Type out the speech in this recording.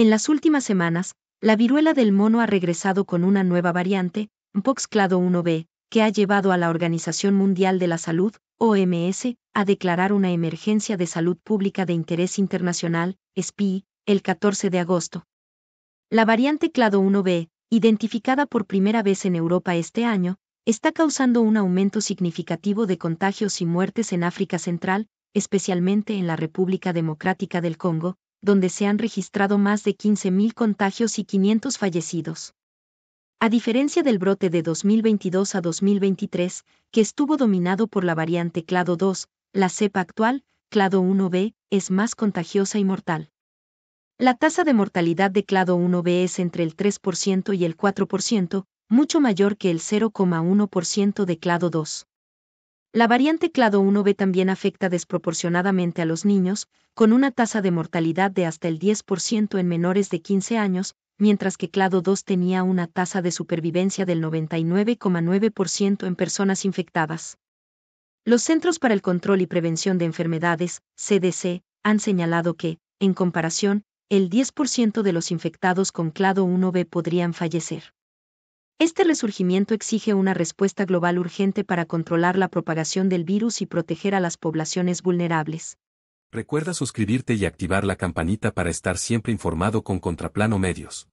En las últimas semanas, la viruela del mono ha regresado con una nueva variante, Clado 1b, que ha llevado a la Organización Mundial de la Salud, OMS, a declarar una emergencia de salud pública de interés internacional, SPI, el 14 de agosto. La variante Clado 1b, identificada por primera vez en Europa este año, está causando un aumento significativo de contagios y muertes en África Central, especialmente en la República Democrática del Congo, donde se han registrado más de 15.000 contagios y 500 fallecidos. A diferencia del brote de 2022 a 2023, que estuvo dominado por la variante Clado 2, la cepa actual, Clado 1b, es más contagiosa y mortal. La tasa de mortalidad de Clado 1b es entre el 3% y el 4%, mucho mayor que el 0,1% de Clado 2. La variante clado 1b también afecta desproporcionadamente a los niños, con una tasa de mortalidad de hasta el 10% en menores de 15 años, mientras que clado 2 tenía una tasa de supervivencia del 99,9% en personas infectadas. Los Centros para el Control y Prevención de Enfermedades, CDC, han señalado que, en comparación, el 10% de los infectados con clado 1b podrían fallecer. Este resurgimiento exige una respuesta global urgente para controlar la propagación del virus y proteger a las poblaciones vulnerables. Recuerda suscribirte y activar la campanita para estar siempre informado con Contraplano Medios.